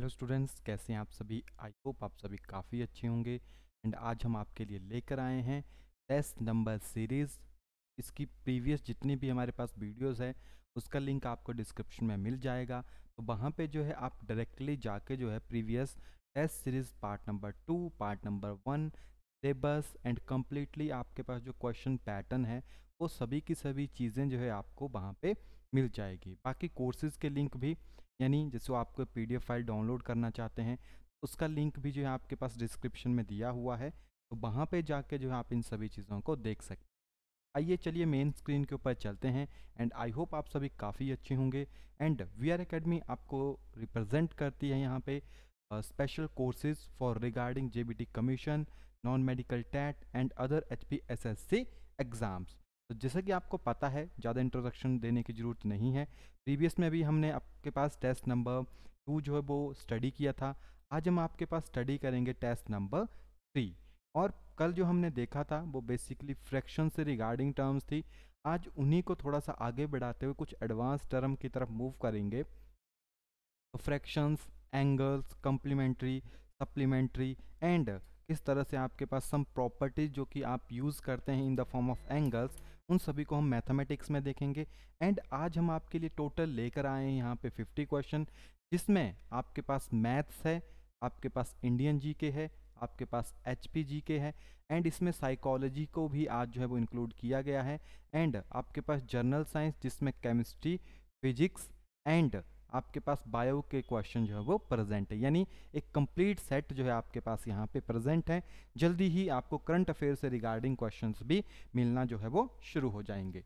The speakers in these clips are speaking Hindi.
हेलो स्टूडेंट्स कैसे हैं आप सभी आई होप आप सभी काफ़ी अच्छे होंगे एंड आज हम आपके लिए लेकर आए हैं टेस्ट नंबर सीरीज़ इसकी प्रीवियस जितनी भी हमारे पास वीडियोस है उसका लिंक आपको डिस्क्रिप्शन में मिल जाएगा तो वहाँ पे जो है आप डायरेक्टली जाके जो है previous test series part number two part number one syllabus and completely आपके पास जो क्वेश्चन पैटर्न है वो सभी की सभी चीज़ें जो है आपको वहाँ पर मिल जाएगी बाकी कोर्सेज़ के लिंक भी यानी जैसे आपको एफ फाइल डाउनलोड करना चाहते हैं उसका लिंक भी जो है आपके पास डिस्क्रिप्शन में दिया हुआ है तो वहाँ पे जाके जो है आप इन सभी चीज़ों को देख सकते हैं आइए चलिए मेन स्क्रीन के ऊपर चलते हैं एंड आई होप आप सभी काफ़ी अच्छे होंगे एंड वी आर अकेडमी आपको रिप्रेजेंट करती है यहाँ पे special courses for regarding J commission non medical TET and other H P S S C exams तो जैसा कि आपको पता है ज़्यादा इंट्रोडक्शन देने की ज़रूरत नहीं है प्रीवियस में भी हमने आपके पास टेस्ट नंबर टू जो है वो स्टडी किया था आज हम आपके पास स्टडी करेंगे टेस्ट नंबर थ्री और कल जो हमने देखा था वो बेसिकली फ्रैक्शन से रिगार्डिंग टर्म्स थी आज उन्हीं को थोड़ा सा आगे बढ़ाते हुए कुछ एडवांस टर्म की तरफ मूव करेंगे तो fractions angles complementary supplementary and किस तरह से आपके पास सम प्रॉपर्टीज जो कि आप यूज़ करते हैं in the form of angles उन सभी को हम मैथमेटिक्स में देखेंगे एंड आज हम आपके लिए टोटल लेकर आए हैं यहाँ पे 50 क्वेश्चन जिसमें आपके पास मैथ्स है आपके पास इंडियन जी के है आपके पास एच पी जी के है एंड इसमें साइकोलॉजी को भी आज जो है वो इंक्लूड किया गया है एंड आपके पास जर्नल साइंस जिसमें केमिस्ट्री फिजिक्स एंड आपके पास बायो के क्वेश्चन जो है वो प्रेजेंट है यानी एक कंप्लीट सेट जो है आपके पास यहाँ पे प्रेजेंट है जल्दी ही आपको करंट अफेयर से रिगार्डिंग क्वेश्चन भी मिलना जो है वो शुरू हो जाएंगे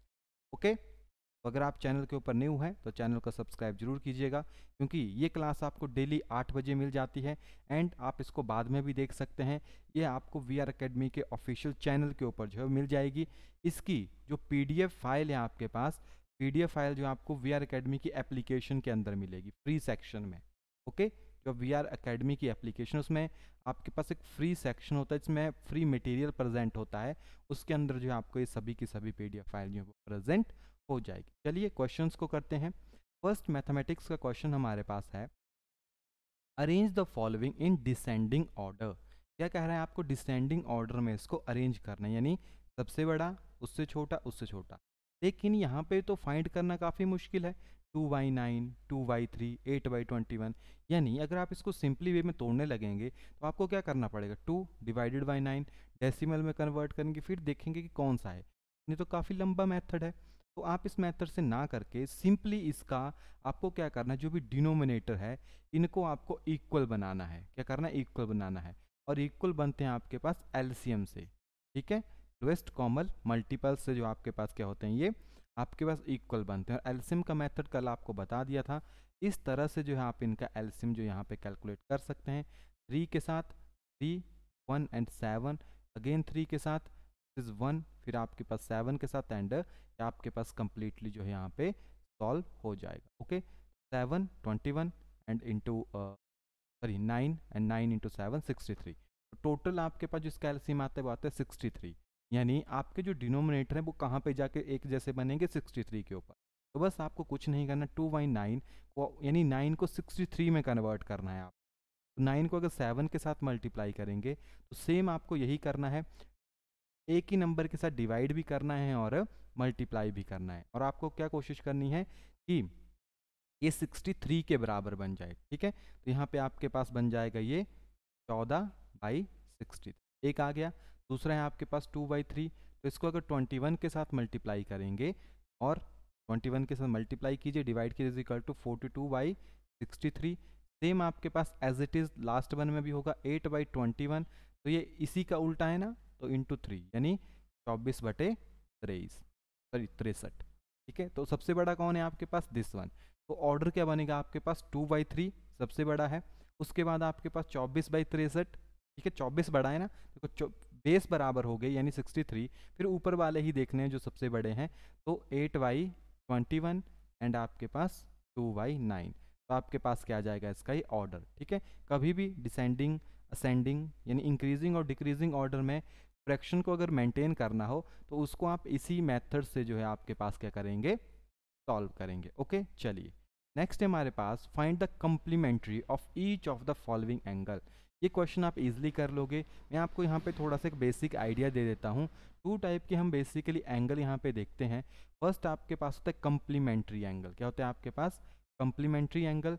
ओके तो अगर आप चैनल के ऊपर न्यू हैं तो चैनल को सब्सक्राइब जरूर कीजिएगा क्योंकि ये क्लास आपको डेली आठ बजे मिल जाती है एंड आप इसको बाद में भी देख सकते हैं ये आपको वी आर अकेडमी के ऑफिशियल चैनल के ऊपर जो है मिल जाएगी इसकी जो पीडीएफ फाइल है आपके पास पी फाइल जो आपको वी आर की एप्लीकेशन के अंदर मिलेगी फ्री सेक्शन में ओके जो वी आर की एप्लीकेशन उसमें आपके पास एक फ्री सेक्शन होता है जिसमें फ्री मटेरियल प्रेजेंट होता है उसके अंदर जो है आपको ये सभी की सभी पी फाइल जो है वो प्रेजेंट हो जाएगी चलिए क्वेश्चन को करते हैं फर्स्ट मैथमेटिक्स का क्वेश्चन हमारे पास है arrange the following in descending order क्या कह रहा है आपको डिसेंडिंग ऑर्डर में इसको अरेंज करना है यानी सबसे बड़ा उससे छोटा उससे छोटा लेकिन यहाँ पे तो फाइंड करना काफ़ी मुश्किल है two by nine two by three eight by twenty one यानी अगर आप इसको सिंपली वे में तोड़ने लगेंगे तो आपको क्या करना पड़ेगा two divided by nine decimal में कन्वर्ट करेंगे फिर देखेंगे कि कौन सा है नहीं तो काफ़ी लंबा मैथड है तो आप इस मैथड से ना करके सिंपली इसका आपको क्या करना है जो भी डिनोमिनेटर है इनको आपको इक्वल बनाना है क्या करना है इक्वल बनाना है और इक्वल बनते हैं आपके पास एलसीएम से ठीक है वेस्ट कॉमन मल्टीपल्स से जो आपके पास क्या होते हैं ये आपके पास इक्वल बनते हैं और एल्सिम का मेथड कल आपको बता दिया था इस तरह से जो है आप इनका एल्सिम जो यहाँ पे कैलकुलेट कर सकते हैं थ्री के साथ three one and seven again three के साथ इज वन फिर आपके पास सेवन के साथ एंड आपके पास कंप्लीटली जो है यहाँ पे सॉल्व हो जाएगा okay seven twenty one and into sorry nine and nine into seven sixty three total आपके पास जिसका एल्सिम आते हैं वो आते हैं सिक्सटी थ्री यानी आपके जो डिनोमिनेटर है वो कहाँ पे जाके एक जैसे बनेंगे 63 के ऊपर तो बस आपको कुछ नहीं करना टू बाई नाइन को यानी नाइन को 63 में कन्वर्ट करना है आप तो नाइन को अगर सेवन के साथ मल्टीप्लाई करेंगे तो सेम आपको यही करना है एक ही नंबर के साथ डिवाइड भी करना है और मल्टीप्लाई भी करना है और आपको क्या कोशिश करनी है कि ये 63 के बराबर बन जाए ठीक है तो यहाँ पे आपके पास बन जाएगा ये 14 बाई 63 एक आ गया दूसरा है आपके पास टू बाई थ्री तो इसको अगर ट्वेंटी वन के साथ मल्टीप्लाई करेंगे और ट्वेंटी वन के साथ मल्टीप्लाई कीजिए डिवाइड कीजिए equal to forty two by sixty three same आपके पास as it is last one में भी होगा एट बाई ट्वेंटी वन तो ये इसी का उल्टा है ना तो इंटू थ्री यानी चौबीस बटे तेईस सॉरी तिरसठ ठीक है तो सबसे बड़ा कौन है आपके पास दिस वन तो ऑर्डर क्या बनेगा आपके पास टू बाई थ्री सबसे बड़ा है उसके बाद आपके पास चौबीस बाई तिरसठ ठीक है चौबीस बड़ा है ना देखो तो बेस बराबर हो गए यानी 63 फिर ऊपर वाले ही देखने हैं जो सबसे बड़े हैं तो 8y 21 एंड आपके पास 2y 9 तो आपके पास क्या आ जाएगा इसका ही ऑर्डर ठीक है कभी भी डिसेंडिंग असेंडिंग यानी इंक्रीजिंग और डिक्रीजिंग ऑर्डर में फ्रैक्शन को अगर मेंटेन करना हो तो उसको आप इसी मेथड से जो है आपके पास क्या करेंगे सॉल्व करेंगे ओके चलिए नेक्स्ट हमारे पास find the complementary of each of the following angle ये क्वेश्चन आप इजीली कर लोगे मैं आपको यहाँ पे थोड़ा सा एक बेसिक आइडिया दे देता हूँ टू टाइप के हम बेसिकली एंगल यहाँ पे देखते हैं फर्स्ट आपके पास होता है कम्प्लीमेंट्री एंगल क्या होता है आपके पास कम्प्लीमेंट्री एंगल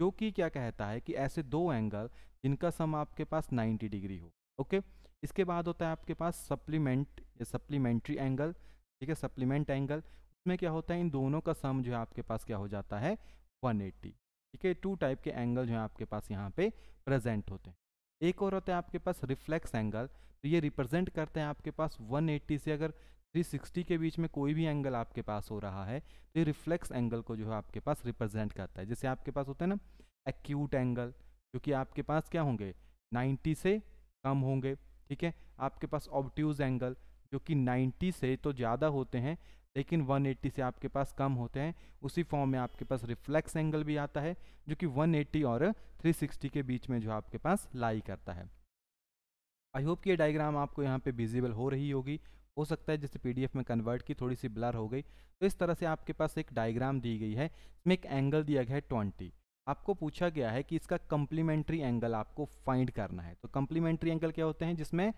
जो कि क्या कहता है कि ऐसे दो एंगल जिनका सम आपके पास 90 डिग्री हो ओके इसके बाद होता है आपके पास सप्लीमेंट सप्लीमेंट्री एंगल ठीक है सप्लीमेंट एंगल उसमें क्या होता है इन दोनों का सम जो है आपके पास क्या हो जाता है 180 ठीक है टू टाइप के एंगल जो है आपके पास यहाँ पे प्रेजेंट होते हैं एक और होता है आपके पास रिफ्लेक्स एंगल तो ये रिप्रेजेंट करते हैं आपके पास 180 से अगर 360 के बीच में कोई भी एंगल आपके पास हो रहा है तो ये रिफ्लेक्स एंगल को जो है आपके पास रिप्रेजेंट करता है जैसे आपके पास होता है ना एक्यूट एंगल जो कि आपके पास क्या होंगे 90 से कम होंगे ठीक है आपके पास ऑब्ट्यूज एंगल जो कि 90 से तो ज़्यादा होते हैं लेकिन 180 से आपके पास कम होते हैं उसी फॉर्म में आपके पास रिफ्लेक्स एंगल भी आता है जो कि 180 और 360 के बीच में जो आपके पास लाई करता है आई होप कि ये डायग्राम आपको यहाँ पे विजिबल हो रही होगी हो सकता है जैसे पीडीएफ में कन्वर्ट की थोड़ी सी ब्लर हो गई तो इस तरह से आपके पास एक डायग्राम दी गई है इसमें एक एंगल दिया गया है ट्वेंटी आपको पूछा गया है कि इसका कम्प्लीमेंट्री एंगल आपको फाइंड करना है तो कम्प्लीमेंट्री एंगल क्या होते हैं जिसमें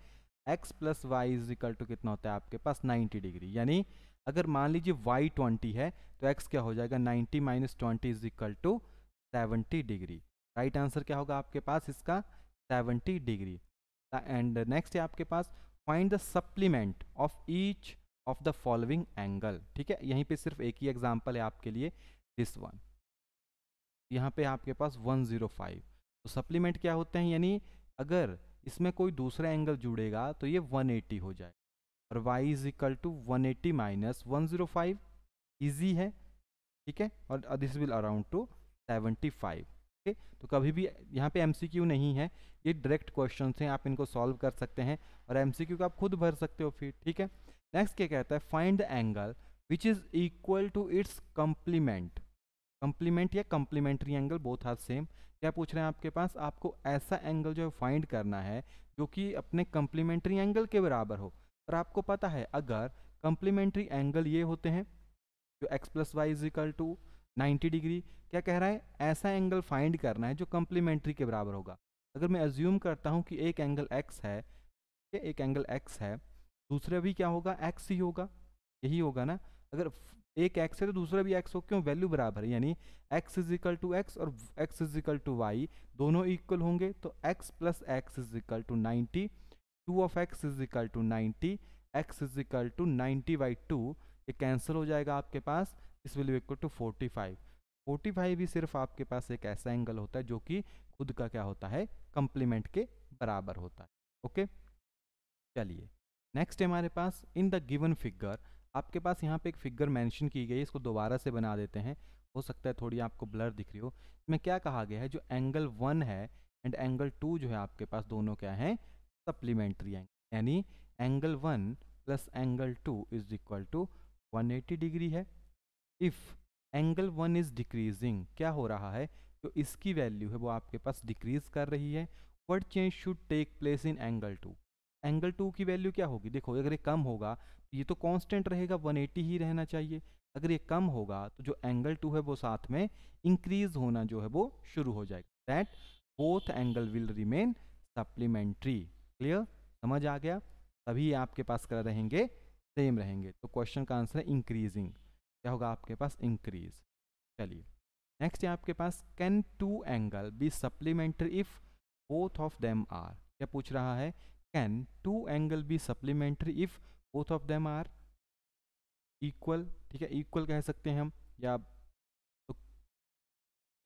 x plus y is equal to कितना होता है आपके पास 90 डिग्री यानी अगर मान लीजिए वाई ट्वेंटी है तो एक्स क्या हो जाएगा ninety minus twenty is equal to seventy degree right answer क्या होगा आपके पास इसका सेवेंटी डिग्री एंड नेक्स्ट है आपके पास find the supplement of each of the following angle ठीक है यहीं पे सिर्फ एक ही एग्जाम्पल है आपके लिए दिस वन यहाँ पे आपके पास 105 तो सप्लीमेंट क्या होते हैं यानी अगर इसमें कोई दूसरा एंगल जुड़ेगा तो ये 180 हो जाएगा और y is equal to one eighty minus one zero five easy है ठीक है और this will around two seventy five okay तो कभी भी यहाँ पे एम नहीं है ये डायरेक्ट क्वेश्चन हैं आप इनको सॉल्व कर सकते हैं और एम को आप खुद भर सकते हो फिर ठीक है नेक्स्ट क्या कहता है find the angle which is equal to its complement complement या complementary angle both are same क्या पूछ रहे हैं आपके पास आपको ऐसा एंगल जो है फाइंड करना है जो कि अपने कम्प्लीमेंट्री एंगल के बराबर हो और आपको पता है अगर कंप्लीमेंट्री एंगल ये होते हैं जो x plus y is equal to ninety degree क्या कह रहा है ऐसा एंगल फाइंड करना है जो कंप्लीमेंट्री के बराबर होगा अगर मैं एज्यूम करता हूँ कि एक एंगल एक्स है एक एंगल एक्स है दूसरा भी क्या होगा एक्स ही होगा यही होगा ना अगर एक एक्स है तो दूसरा भी एक्स हो क्यों वैल्यू बराबर है यानी x is equal to x और x is equal to y दोनों इक्वल होंगे तो x plus x is equal to ninety two of x is equal to ninety x is equal to ninety by two ये कैंसिल हो जाएगा आपके पास इस will equal to forty five forty five भी सिर्फ आपके पास एक ऐसा एंगल होता है जो कि खुद का क्या होता है कंप्लीमेंट के बराबर होता है ओके चलिए नेक्स्ट हमारे पास इन द गिवन फिगर आपके पास यहाँ पे एक फिगर मेंशन की गई है इसको दोबारा से बना देते हैं हो सकता है थोड़ी आपको ब्लर दिख रही हो इसमें क्या कहा गया है जो एंगल वन है एंड एंगल टू जो है आपके पास दोनों क्या हैं सप्लीमेंट्री एंगल यानी angle one plus angle two is equal to 180 degree है if angle one is decreasing क्या हो रहा है जो तो इसकी वैल्यू है वो आपके पास डिक्रीज कर रही है what change should take place in angle two angle two की वैल्यू क्या होगी देखो अगर ये कम होगा तो ये तो कांस्टेंट रहेगा 180 ही रहना चाहिए अगर ये कम होगा तो जो एंगल टू है वो साथ में इंक्रीज होना जो है वो शुरू हो जाएगा that both angle will remain supplementary clear समझ आ गया तभी आपके पास क्या रहेंगे सेम रहेंगे तो क्वेश्चन का आंसर है इंक्रीजिंग क्या होगा आपके पास इंक्रीज चलिए नेक्स्ट है आपके पास can two angle be supplementary if both of them are क्या पूछ रहा है can two angle be supplementary if both of them are equal ठीक है इक्वल कह सकते हैं हम या तो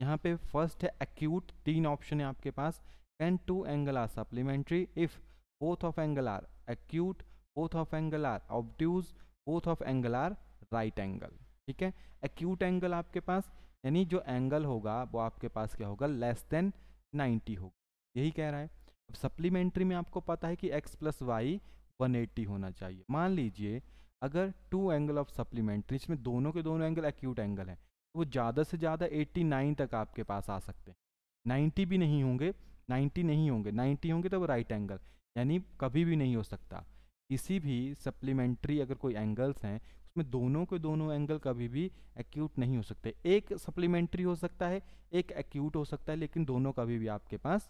यहाँ पे फर्स्ट है एक्यूट तीन ऑप्शन है आपके पास can two angle are supplementary if both of angle are acute both of angle are obtuse both of angle are right angle ठीक है acute angle आपके पास यानी जो एंगल होगा वो आपके पास क्या होगा लेस देन 90 होगा यही कह रहा है अब सप्लीमेंट्री में आपको पता है कि x प्लस वाई वन होना चाहिए मान लीजिए अगर टू एंगल ऑफ सप्लीमेंट्री इसमें दोनों के दोनों एंगल एक्यूट एंगल हैं तो वो ज़्यादा से ज़्यादा 89 तक आपके पास आ सकते हैं 90 भी नहीं होंगे 90 नहीं होंगे 90 होंगे तो वो राइट एंगल यानी कभी भी नहीं हो सकता किसी भी सप्लीमेंट्री अगर कोई एंगल्स हैं उसमें दोनों के दोनों एंगल कभी भी एक्यूट नहीं हो सकते एक सप्लीमेंट्री हो सकता है एक एक्यूट हो सकता है लेकिन दोनों कभी भी आपके पास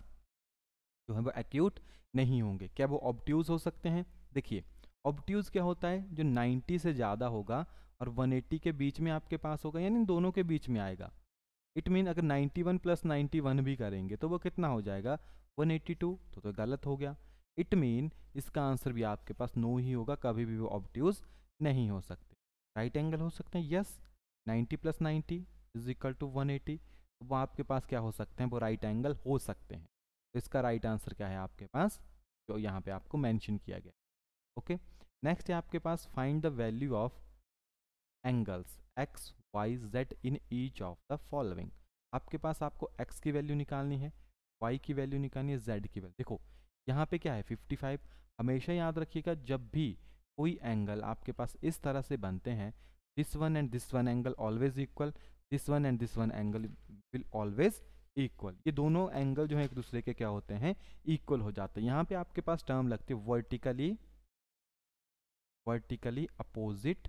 जो है वो एक्यूट नहीं होंगे क्या वो ऑब्ट्यूज़ हो सकते हैं देखिए ऑब्ट्यूज़ क्या होता है जो 90 से ज़्यादा होगा और 180 के बीच में आपके पास होगा यानी दोनों के बीच में आएगा इट मीन अगर 91 प्लस नाइन्टी भी करेंगे तो वो कितना हो जाएगा 182 तो तो गलत हो गया इट मीन इसका आंसर भी आपके पास नो ही होगा कभी भी वो ऑब्ट्यूज नहीं हो सकते राइट एंगल हो सकते हैं yes ninety plus ninety is equal to one eighty तो वो आपके पास क्या हो सकते हैं वो राइट right एंगल हो सकते हैं तो इसका राइट right आंसर क्या है आपके पास जो यहाँ पे आपको मैंशन किया गया ओके नेक्स्ट है आपके पास find the value of angles x y z in each of the following आपके पास आपको एक्स की वैल्यू निकालनी है वाई की वैल्यू निकालनी है जेड की वैल्यू देखो यहाँ पे क्या है 55 हमेशा याद रखिएगा जब भी कोई एंगल आपके पास इस तरह से बनते हैं this one and this one angle always equal this one and this one angle will always equal ये दोनों एंगल जो है एक दूसरे के क्या होते हैं इक्वल हो जाते हैं यहाँ पे आपके पास टर्म लगती है वर्टिकली वर्टिकली अपोजिट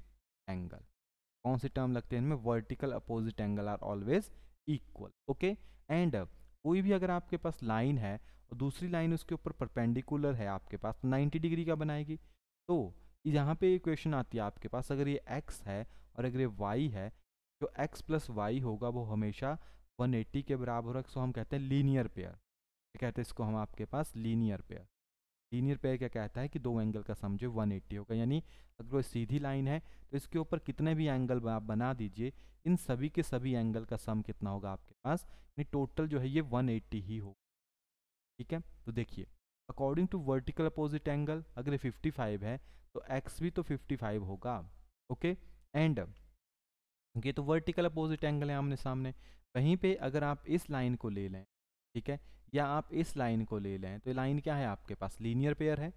एंगल कौन सी टर्म लगते हैं इनमें vertical opposite angle are always equal okay and कोई भी अगर आपके पास लाइन है दूसरी लाइन उसके ऊपर परपेंडिकुलर है आपके पास तो 90 डिग्री का बनाएगी तो यहाँ पे इक्वेशन आती है आपके पास अगर ये x है और अगर ये y है तो x प्लस वाई होगा वो हमेशा 180 के बराबर होगा सो हम कहते हैं लीनियर पेयर कहते हैं इसको हम आपके पास लीनियर पेयर लीनियर पेयर क्या कहता है कि दो एंगल का समझे वन होगा यानी अगर वो सीधी लाइन है तो इसके ऊपर कितने भी एंगल आप बना दीजिए इन सभी के सभी एंगल का सम कितना होगा आपके पास यानी टोटल जो है ये 180 ही होगा ठीक है तो देखिए according to vertical opposite angle अगर ये 55 है तो एक्स भी तो 55 होगा ओके एंड ये तो वर्टिकल अपोजिट एंगल है आमने सामने वहीं पे अगर आप इस लाइन को ले लें ठीक है या आप इस लाइन को ले लें तो लाइन क्या है आपके पास लीनियर पेयर है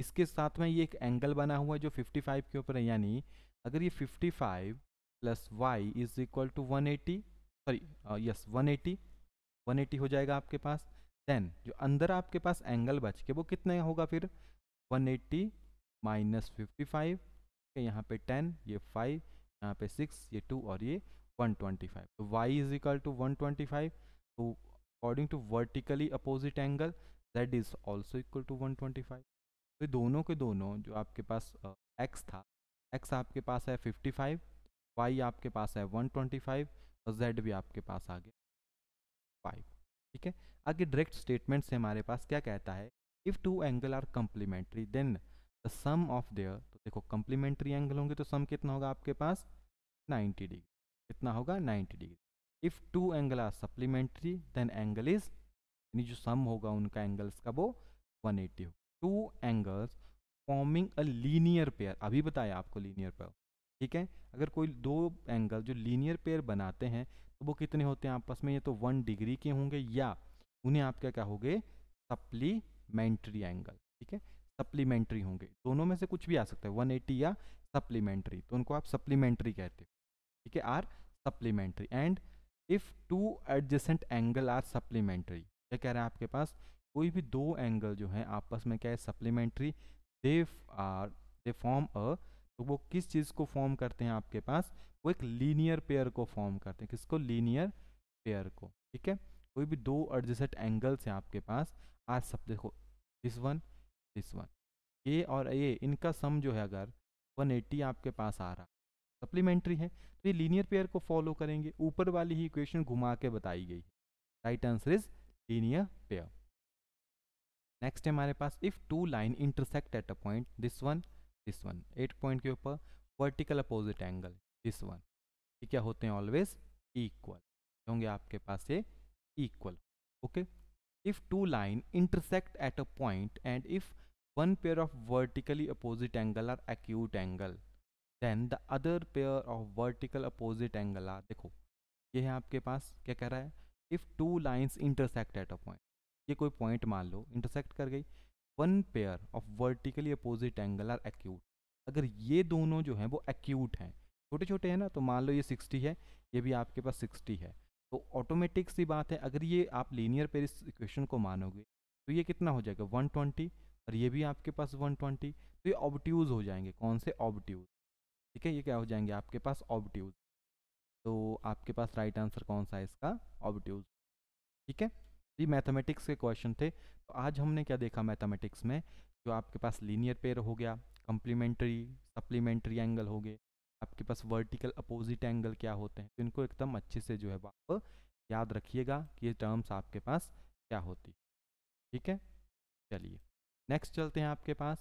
इसके साथ में ये एक एंगल बना हुआ है जो 55 के ऊपर है यानी अगर ये 55 five plus y is equal to one sorry yes 180 180 हो जाएगा आपके पास देन जो अंदर आपके पास एंगल बच के वो कितने होगा फिर 180 एट्टी माइनस फिफ्टी फाइव यहाँ पे 10 ये 5 यहाँ पे 6 ये 2 और ये 125 तो y इज इक्वल टू 125 तो according to vertically opposite angle z is also equal to 125 तो दोनों के दोनों जो आपके पास uh, x था x आपके पास है 55 y आपके पास है 125 और z भी आपके पास आ गया 5 ठीक है आगे डायरेक्ट स्टेटमेंट से हमारे पास क्या कहता है if two angle are complementary then the sum of their तो देखो कम्प्लीमेंट्री एंगल होंगे तो सम कितना होगा आपके पास 90 डिग्री कितना होगा 90 degree if two angle are supplementary then angle is यानी जो सम होगा उनका एंगल्स का वो 180 एट्टी होगा two angles forming a linear pair अभी बताया आपको लीनियर पेयर ठीक है अगर कोई दो एंगल जो लीनियर पेयर बनाते हैं तो वो कितने होते हैं आपस में ये तो वन डिग्री के होंगे या उन्हें आप क्या क्या सप्लीमेंट्री एंगल ठीक है सप्लीमेंट्री होंगे दोनों में से कुछ भी आ सकता है 180 या सप्लीमेंट्री तो उनको आप सप्लीमेंट्री कहते हो ठीक है are supplementary and if two adjacent angle are supplementary क्या कह रहे हैं आपके पास कोई भी दो एंगल जो है आपस में क्या है supplementary they are they form a तो वो किस चीज़ को फॉर्म करते हैं आपके पास वो एक लीनियर पेयर को फॉर्म करते हैं किसको लीनियर पेयर को ठीक है कोई भी दो एडजस्ट एंगल्स हैं आपके पास आज सब देखो दिस वन दिस वन ये और ये इनका सम जो है अगर 180 आपके पास आ रहा सप्लीमेंट्री है तो ये लीनियर पेयर को फॉलो करेंगे ऊपर वाली ही इक्वेशन घुमा के बताई गई right answer is linear pair next है हमारे पास if two line intersect at a point this one this one at point के ऊपर vertical opposite angle this one ये क्या होते हैं ऑलवेज इक्वल होंगे आपके पास ये equal okay if two line intersect at a point and if one pair of vertically opposite angle are acute angle then the other pair of vertical opposite angle are देखो ये है आपके पास क्या कह रहा है if two lines intersect at a point ये कोई पॉइंट मान लो इंटरसेक्ट कर गई one pair of vertically opposite angle are acute अगर ये दोनों जो हैं वो एक्यूट हैं छोटे छोटे हैं ना तो मान लो ये 60 है ये भी आपके पास 60 है तो ऑटोमेटिक सी बात है अगर ये आप लीनियर पेरिस इक्वेशन को मानोगे तो ये कितना हो जाएगा 120 और ये भी आपके पास 120 तो ये ऑबट्यूज़ हो जाएंगे कौन से ऑबट्यूज़ ठीक है ये क्या हो जाएंगे आपके पास ऑबट्यूज़ तो आपके पास राइट आंसर कौन सा है इसका ऑबट्यूज़ ठीक है ये मैथमेटिक्स के क्वेश्चन थे तो आज हमने क्या देखा मैथमेटिक्स में जो आपके पास लीनियर पेयर हो गया कम्प्लीमेंट्री सप्लीमेंट्री एंगल हो गए आपके पास वर्टिकल अपोजिट एंगल क्या होते हैं तो इनको एकदम अच्छे से जो है आप याद रखिएगा कि ये टर्म्स आपके पास क्या होती ठीक है चलिए नेक्स्ट चलते हैं आपके पास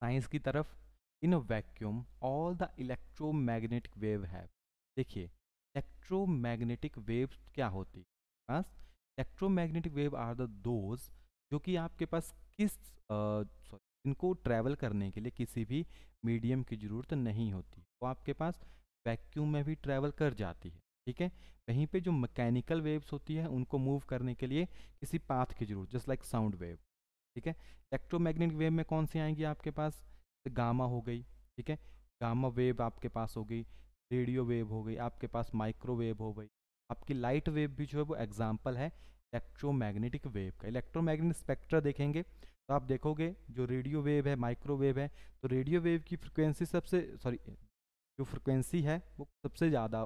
साइंस की तरफ in a vacuum all the electromagnetic wave है देखिए इलेक्ट्रोमैग्नेटिक वेव्स क्या होती पास electromagnetic wave are the those जो कि आपके पास किस सॉरी इनको ट्रैवल करने के लिए किसी भी मीडियम की ज़रूरत नहीं होती वो आपके पास वैक्यूम में भी ट्रैवल कर जाती है ठीक है वहीं पे जो मैकेनिकल वेव्स होती है उनको मूव करने के लिए किसी पाथ की जरूरत जस्ट लाइक साउंड वेव ठीक है इलेक्ट्रोमैग्नेटिक वेव में कौन सी आएंगी आपके पास गामा तो हो गई ठीक है गामा वेव आपके पास हो गई रेडियो वेव हो गई आपके पास माइक्रोवेव हो गई आपकी लाइट वेव भी जो है वो एग्जाम्पल है इलेक्ट्रोमैग्नेटिक वेव का इलेक्ट्रोमैग्नेटिक स्पेक्ट्रा देखेंगे तो आप देखोगे जो रेडियो वेव है माइक्रोवेव है तो रेडियो वेव की फ्रिक्वेंसी सबसे सॉरी जो फ्रिक्वेंसी है वो सबसे ज़्यादा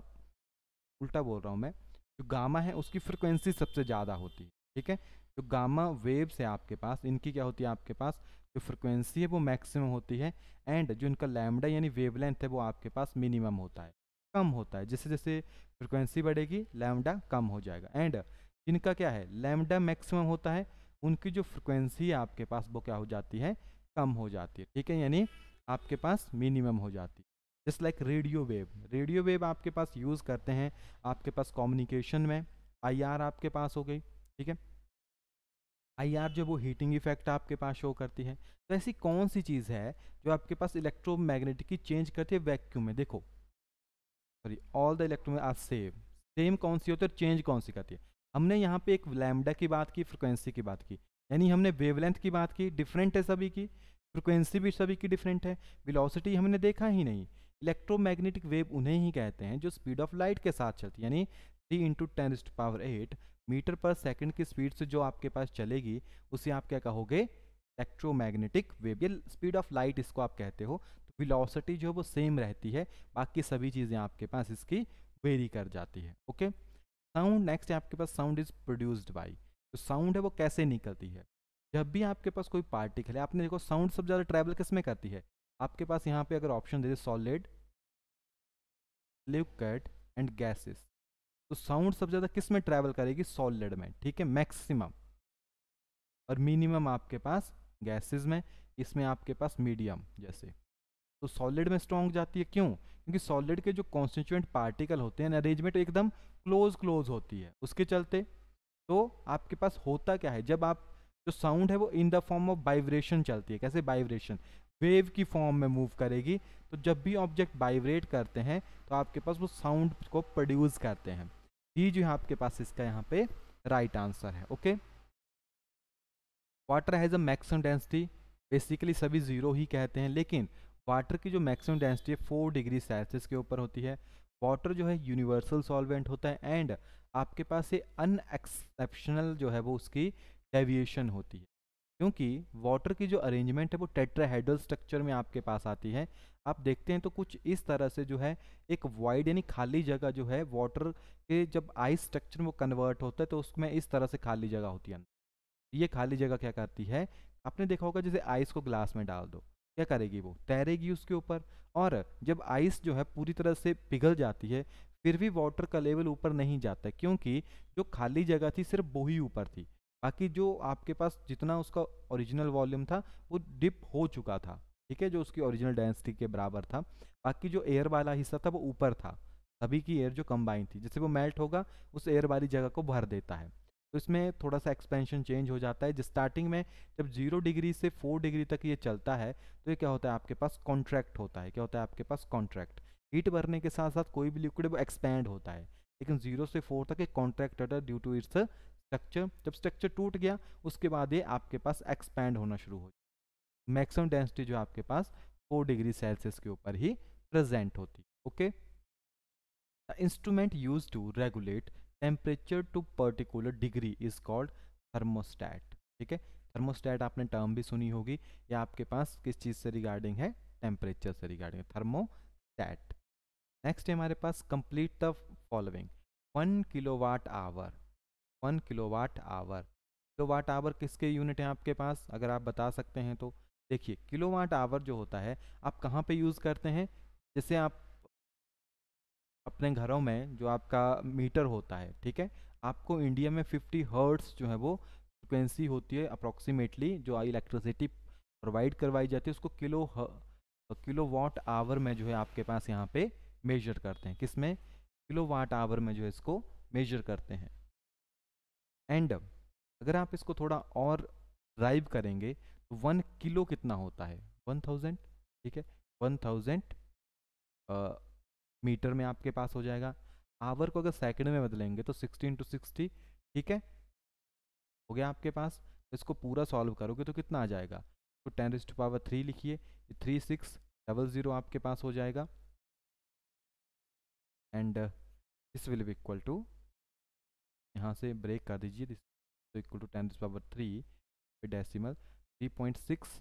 उल्टा बोल रहा हूँ मैं जो गामा है उसकी फ्रिक्वेंसी सबसे ज़्यादा होती है ठीक है जो गामा वेव्स है आपके पास इनकी क्या होती है आपके पास जो फ्रिक्वेंसी है वो मैक्सिमम होती है एंड जो इनका लैमडा यानी वेवलेंथ है वो आपके पास मिनिमम होता है कम होता है जैसे जैसे फ्रिक्वेंसी बढ़ेगी लैमडा कम हो जाएगा एंड जिनका क्या है लैमडा मैक्सिमम होता है उनकी जो फ्रिक्वेंसी है आपके पास वो क्या हो जाती है कम हो जाती है ठीक है यानी आपके पास मिनिमम हो जाती है just like radio wave radio wave आपके पास यूज़ करते हैं आपके पास कम्युनिकेशन में आईआर आपके पास हो गई ठीक है आईआर जो वो हीटिंग इफेक्ट आपके पास शो करती है तो ऐसी कौन सी चीज़ है जो आपके पास इलेक्ट्रोमैग्नेटिक की चेंज करती है वैक्यूम में देखो sorry all the electron are same same कौन सी होती है और चेंज कौन सी करती है हमने यहाँ पे एक लैमडा की बात की फ्रिक्वेंसी की बात की यानी हमने वेवलेंथ की बात की डिफरेंट है सभी की फ्रिक्वेंसी भी सभी की डिफरेंट है विलोसिटी हमने देखा ही नहीं इलेक्ट्रोमैग्नेटिक वेव उन्हें ही कहते हैं जो स्पीड ऑफ लाइट के साथ चलती है यानी three into ten power eight metre पर सेकंड की स्पीड से जो आपके पास चलेगी उसे आप क्या कहोगे इलेक्ट्रोमैग्नेटिक वेव या स्पीड ऑफ लाइट इसको आप कहते हो विलोसिटी जो है वो सेम रहती है बाकी सभी चीज़ें आपके पास इसकी वेरी कर जाती है ओके साउंड नेक्स्ट है आपके पास साउंड इज प्रोड्यूस्ड बाई तो साउंड है वो कैसे निकलती है जब भी आपके पास कोई पार्टिकल है आपने देखो साउंड सबसे ज़्यादा ट्रैवल किस में करती है आपके पास यहाँ पे अगर ऑप्शन दे दे सॉलिड लिक्विड एंड गैसेस तो साउंड सबसे ज़्यादा किस में ट्रैवल करेगी सॉलिड में ठीक है मैक्सिमम और मिनिमम आपके पास गैसेस में इसमें आपके पास मीडियम जैसे तो सॉलिड में स्ट्रॉन्ग जाती है क्यों क्योंकि सॉलिड के जो कॉन्स्टिट्यूएंट पार्टिकल होते हैं अरेंजमेंट एकदम क्लोज क्लोज होती है उसके चलते तो आपके पास होता क्या है जब आप जो साउंड है वो in the form of vibration चलती है कैसे वाइब्रेशन वेव की फॉर्म में मूव करेगी तो जब भी ऑब्जेक्ट वाइब्रेट करते हैं तो आपके पास वो साउंड को प्रोड्यूस करते हैं ये जो है आपके पास इसका यहाँ पे राइट आंसर है okay water has a maximum density basically सभी ज़ीरो ही कहते हैं लेकिन वाटर की जो मैक्सिमम डेंसिटी है फोर डिग्री सेल्सियस के ऊपर होती है वाटर जो है यूनिवर्सल सॉल्वेंट होता है एंड आपके पास ये अनएक्सेप्शनल जो है वो उसकी डेविएशन होती है क्योंकि वाटर की जो अरेंजमेंट है वो टेट्राहेड्रल स्ट्रक्चर में आपके पास आती है आप देखते हैं तो कुछ इस तरह से जो है एक वाइड यानी खाली जगह जो है वाटर के जब आइस स्ट्रक्चर में वो कन्वर्ट होता है तो उसमें इस तरह से खाली जगह होती है ये खाली जगह क्या करती है आपने देखा होगा जैसे आइस को ग्लास में डाल दो क्या करेगी वो तैरेगी उसके ऊपर और जब आइस जो है पूरी तरह से पिघल जाती है फिर भी वाटर का लेवल ऊपर नहीं जाता क्योंकि जो खाली जगह थी सिर्फ वो ही ऊपर थी बाकी जो आपके पास जितना उसका ओरिजिनल वॉल्यूम था वो डिप हो चुका था ठीक है जो उसकी ओरिजिनल डेंसिटी के बराबर था बाकी जो एयर वाला हिस्सा था वो ऊपर था सभी की एयर जो कंबाइन थी जैसे वो मेल्ट होगा उस एयर वाली जगह को भर देता है तो इसमें थोड़ा सा एक्सपेंशन चेंज हो जाता है जिस स्टार्टिंग में जब जीरो डिग्री से फोर डिग्री तक ये चलता है तो ये क्या होता है आपके पास कॉन्ट्रैक्ट होता है क्या होता है आपके पास कॉन्ट्रैक्ट हीट भरने के साथ साथ कोई भी लिक्विड वो एक्सपेंड होता है लेकिन जीरो से फोर तक एक कॉन्ट्रैक्ट होता है ड्यू टू इट्स स्ट्रक्चर जब स्ट्रक्चर टूट गया उसके बाद ये आपके पास एक्सपैंड होना शुरू हो जाए मैक्सिमम डेंसिटी जो आपके पास फोर डिग्री सेल्सियस के ऊपर ही प्रेजेंट होती है okay instrument use to regulate temperature to particular degree is called thermostat ठीक है थर्मोस्टैट आपने टर्म भी सुनी होगी या आपके पास किस चीज़ से रिगार्डिंग है टेम्परेचर से रिगार्डिंग थर्मोस्टैट नेक्स्ट है हमारे पास complete the following one kilo watt hour one kilo watt hour kilo watt hour किसके यूनिट हैं आपके पास अगर आप बता सकते हैं तो देखिए किलो वाट आवर जो होता है आप कहाँ पे यूज़ करते हैं जैसे आप अपने घरों में जो आपका मीटर होता है ठीक है आपको इंडिया में 50 हर्ट्स जो है वो फ्रिक्वेंसी होती है अप्रॉक्सीमेटली जो इलेक्ट्रिसिटी प्रोवाइड करवाई जाती है उसको किलो किलो वाट आवर में जो है आपके पास यहाँ पे मेजर करते हैं किस में किलो वाट आवर में जो है इसको मेजर करते हैं एंड अगर आप इसको थोड़ा और ड्राइव करेंगे तो वन किलो कितना होता है वन थाउजेंड ठीक है वन थाउजेंड मीटर में आपके पास हो जाएगा आवर को अगर सेकंड में बदलेंगे तो सिक्सटी टू सिक्सटी ठीक है हो गया आपके पास तो इसको पूरा सॉल्व करोगे तो कितना आ जाएगा तो टेन रिस्ट पावर थ्री लिखिए थ्री सिक्स डबल ज़ीरो आपके पास हो जाएगा and this will be equal to यहाँ से ब्रेक कर दीजिए this equal to ten raised power three decimal three point six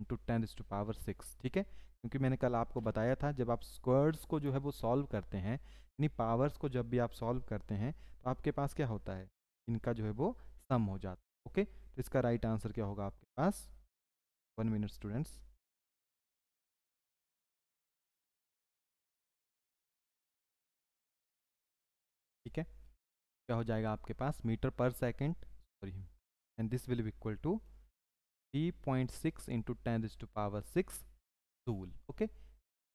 into ten is to power six ठीक है क्योंकि मैंने कल आपको बताया था जब आप स्क्वर्ड्स को जो है वो सॉल्व करते हैं यानी पावर्स को जब भी आप सॉल्व करते हैं तो आपके पास क्या होता है इनका जो है वो सम हो जाता है ओके तो इसका राइट आंसर क्या होगा आपके पास वन मिनट स्टूडेंट्स ठीक है क्या हो जाएगा आपके पास metre per second sorry and this will equal to 3.6 into ten raise to power six joule okay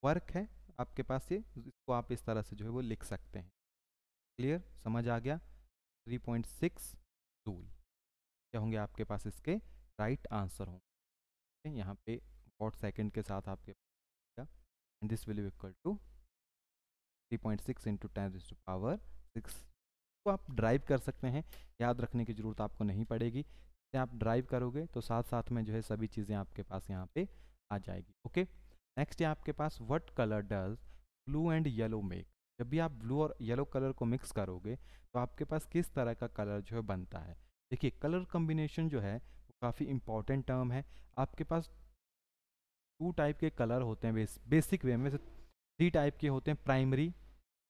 work है आपके पास ये इसको आप इस तरह से जो है वो लिख सकते हैं क्लियर समझ आ गया 3.6 पॉइंट जूल क्या होंगे आपके पास इसके राइट आंसर होंगे यहाँ पे वॉट सेकंड के साथ आपके and this will equal to 3.6 point six into ten raise to power six को आप ड्राइव कर सकते हैं याद रखने की ज़रूरत आपको नहीं पड़ेगी से आप ड्राइव करोगे तो साथ साथ में जो है सभी चीज़ें आपके पास यहाँ पे आ जाएगी ओके नेक्स्ट है आपके पास what colour does blue and yellow make जब भी आप ब्लू और येलो कलर को मिक्स करोगे तो आपके पास किस तरह का कलर जो है बनता है देखिए कलर कम्बिनेशन जो है वो काफ़ी इंपॉर्टेंट टर्म है आपके पास टू टाइप के कलर होते हैं बेस, बेसिक वे में थ्री टाइप के होते हैं primary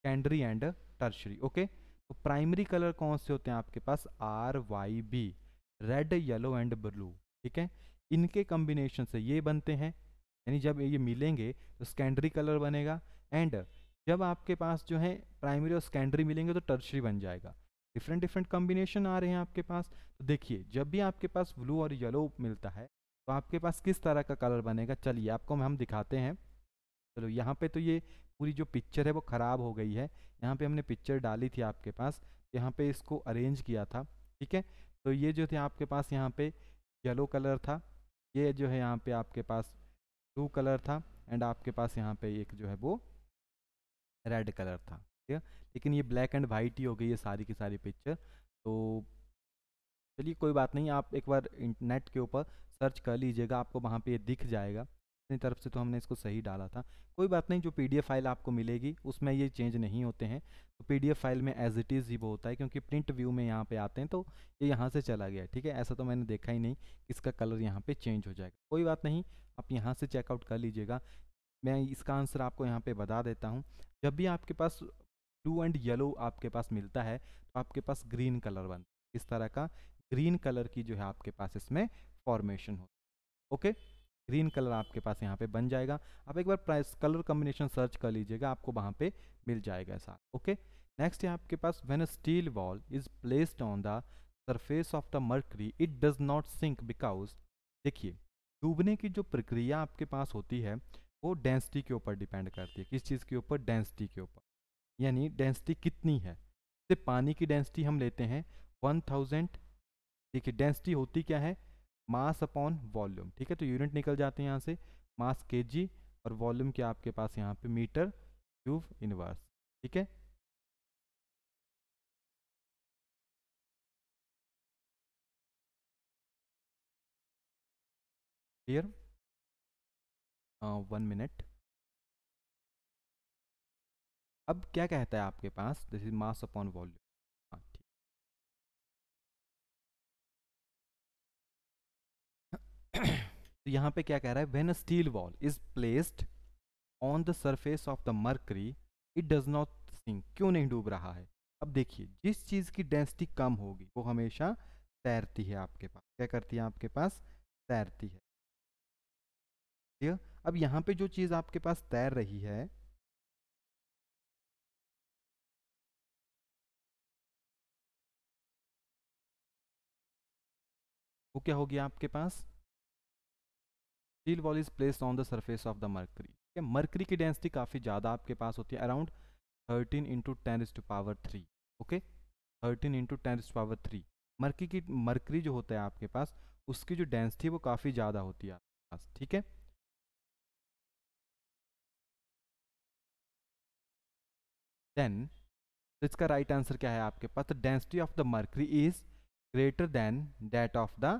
secondary and tertiary okay तो प्राइमरी कलर कौन से होते हैं आपके पास R Y B red yellow and blue ठीक है इनके कॉम्बिनेशन से ये बनते हैं यानी जब ये मिलेंगे तो सेकेंडरी कलर बनेगा एंड जब आपके पास जो है प्राइमरी और सेकेंडरी मिलेंगे तो टर्शरी बन जाएगा डिफरेंट डिफरेंट कॉम्बिनेशन आ रहे हैं आपके पास तो देखिए जब भी आपके पास ब्लू और येलो मिलता है तो आपके पास किस तरह का कलर बनेगा चलिए आपको हम दिखाते हैं चलो यहाँ पे तो ये पूरी जो पिक्चर है वो ख़राब हो गई है यहाँ पे हमने पिक्चर डाली थी आपके पास यहाँ पे इसको अरेंज किया था ठीक है तो ये जो थे आपके पास यहाँ पे येलो कलर था ये जो है यहाँ पे आपके पास ब्लू कलर था एंड आपके पास यहाँ पे एक जो है वो रेड कलर था ठीक है लेकिन ये ब्लैक एंड वाइट ही हो गई है सारी की सारी पिक्चर तो चलिए कोई बात नहीं आप एक बार इंटरनेट के ऊपर सर्च कर लीजिएगा आपको वहाँ पे ये दिख जाएगा अपनी तरफ से तो हमने इसको सही डाला था कोई बात नहीं जो पीडीएफ फाइल आपको मिलेगी उसमें ये चेंज नहीं होते हैं तो पीडीएफ फाइल में एज इट इज़ ही वो होता है क्योंकि प्रिंट व्यू में यहाँ पे आते हैं तो ये यहाँ से चला गया ठीक है ऐसा तो मैंने देखा ही नहीं इसका कलर यहाँ पर चेंज हो जाएगा कोई बात नहीं आप यहाँ से चेकआउट कर लीजिएगा मैं इसका आंसर आपको यहाँ पर बता देता हूँ जब भी आपके पास ब्लू एंड येलो आपके पास मिलता है तो आपके पास ग्रीन कलर बनता है इस तरह का ग्रीन कलर की जो है आपके पास इसमें फॉर्मेशन होती ओके okay? ग्रीन कलर आपके पास यहाँ पे बन जाएगा आप एक बार प्राइस कलर कॉम्बिनेशन सर्च कर लीजिएगा आपको वहाँ पे मिल जाएगा ऐसा ओके नेक्स्ट है आपके पास when steel ball is placed on the surface of the mercury it does not sink because देखिए डूबने की जो प्रक्रिया आपके पास होती है वो डेंसिटी के ऊपर डिपेंड करती है किस चीज़ के ऊपर डेंसिटी के ऊपर यानी डेंसिटी कितनी है जैसे पानी की डेंसिटी हम लेते हैं 1000 देखिए डेंसिटी होती क्या है मास अपॉन वॉल्यूम ठीक है तो यूनिट निकल जाते हैं यहाँ से मास के जी और वॉल्यूम के आपके पास यहाँ पे मीटर क्यूब इनवर्स ठीक है क्लियर वन मिनट अब क्या कहता है आपके पास this is mass upon volume तो यहाँ पे क्या कह रहा है when a steel ball is placed on the surface of the mercury it does not sink क्यों नहीं डूब रहा है अब देखिए जिस चीज़ की डेंसिटी कम होगी वो हमेशा तैरती है आपके पास क्या करती है आपके पास तैरती है क्लियर अब यहाँ पे जो चीज़ आपके पास तैर रही है वो क्या होगी आपके पास steel ball is placed on the surface of the mercury ठीक है मर्करी की डेंसिटी काफ़ी ज़्यादा आपके पास होती है around thirteen into ten to power three okay thirteen into ten to power three mercury की मर्करी जो होता है आपके पास उसकी जो डेंसिटी वो काफ़ी ज़्यादा होती है आपके पास ठीक है देन तो इसका राइट right आंसर क्या है आपके पास the density of the mercury is greater than that of the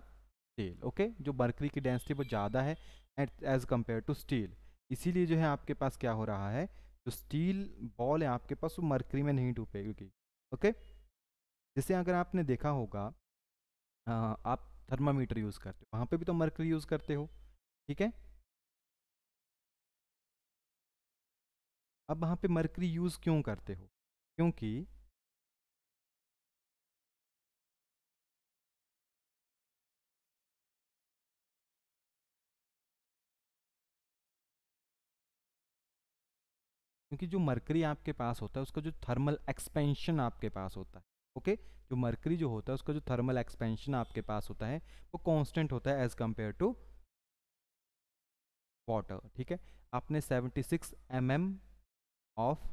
steel okay जो बर्करी की डेंसिटी वो ज़्यादा है एज कम्पेयर टू स्टील इसीलिए जो है आपके पास क्या हो रहा है जो स्टील बॉल है आपके पास वो मर्करी में नहीं डूबेगी ओके जैसे अगर आपने देखा होगा आ, आप थर्मामीटर यूज़ करते हो वहाँ पर भी तो मरकरी यूज़ करते हो ठीक है अब वहाँ पे मरकरी यूज़ क्यों करते हो क्योंकि क्योंकि जो मरकरी आपके पास होता है उसका जो थर्मल एक्सपेंशन आपके पास होता है ओके जो मरकरी जो होता है उसका जो थर्मल एक्सपेंशन आपके पास होता है वो कांस्टेंट होता है एज कंपेयर टू वाटर ठीक है आपने 76 six mm of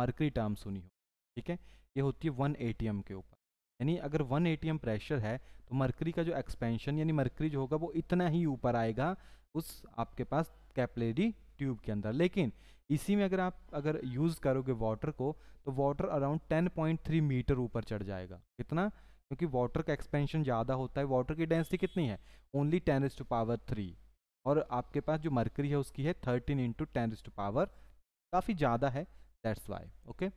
mercury term सुनी हो ठीक है ये होती है वन ए के ऊपर यानी अगर वन ए प्रेशर है तो मरकरी का जो एक्सपेंशन यानी मरकरी जो होगा वो इतना ही ऊपर आएगा उस आपके पास कैपलेरी ट्यूब के अंदर लेकिन इसी में अगर आप अगर यूज़ करोगे वाटर को तो वाटर अराउंड 10.3 मीटर ऊपर चढ़ जाएगा कितना क्योंकि वाटर का एक्सपेंशन ज़्यादा होता है वाटर की डेंसिटी कितनी है only ten is to power three और आपके पास जो मरकरी है उसकी है thirteen into ten is to power काफ़ी ज़्यादा है दैट्स वाई ओके